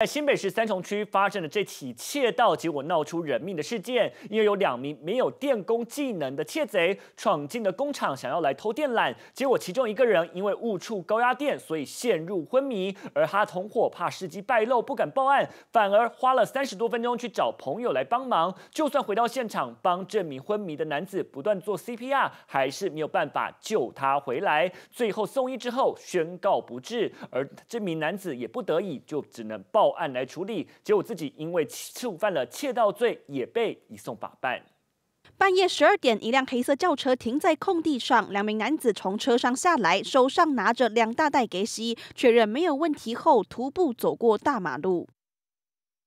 在新北市三重区发生的这起窃盗，结果闹出人命的事件，因为有两名没有电工技能的窃贼闯进了工厂，想要来偷电缆，结果其中一个人因为误触高压电，所以陷入昏迷。而他同伙怕事机败露，不敢报案，反而花了三十多分钟去找朋友来帮忙。就算回到现场帮这名昏迷的男子不断做 CPR，还是没有办法救他回来。最后送医之后宣告不治，而这名男子也不得已，就只能报。报案来处理，结果自己因为触犯了窃盗罪，也被移送法办。半夜十二点，一辆黑色轿车停在空地上，两名男子从车上下来，手上拿着两大袋给吸，确认没有问题后，徒步走过大马路。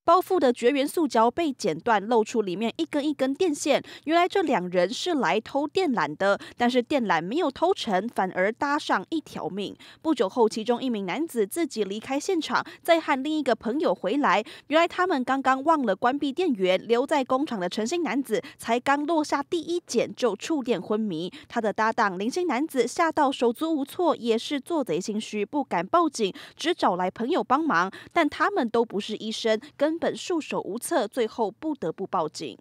包覆的绝缘塑胶被剪断，露出里面一根一根电线。原来这两人是来偷电缆的，但是电缆没有偷成，反而搭上一条命。不久后，其中一名男子自己离开现场，再和另一个朋友回来。原来他们刚刚忘了关闭电源，留在工厂的陈心男子才刚落下第一剪就触电昏迷。他的搭档零星男子吓到手足无措，也是做贼心虚，不敢报警，只找来朋友帮忙，但他们都不是医生，跟根本束手无策，最后不得不报警。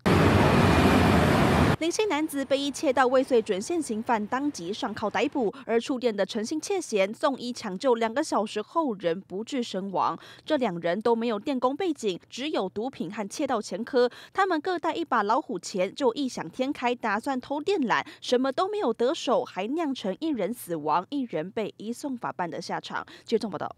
零星男子被一窃盗未遂准现行犯当即上铐逮捕，而触电的诚信窃嫌送医抢救，两个小时后人不治身亡。这两人都没有电工背景，只有毒品和窃盗前科。他们各带一把老虎钳，就异想天开，打算偷电缆，什么都没有得手，还酿成一人死亡、一人被移送法办的下场。记者报道。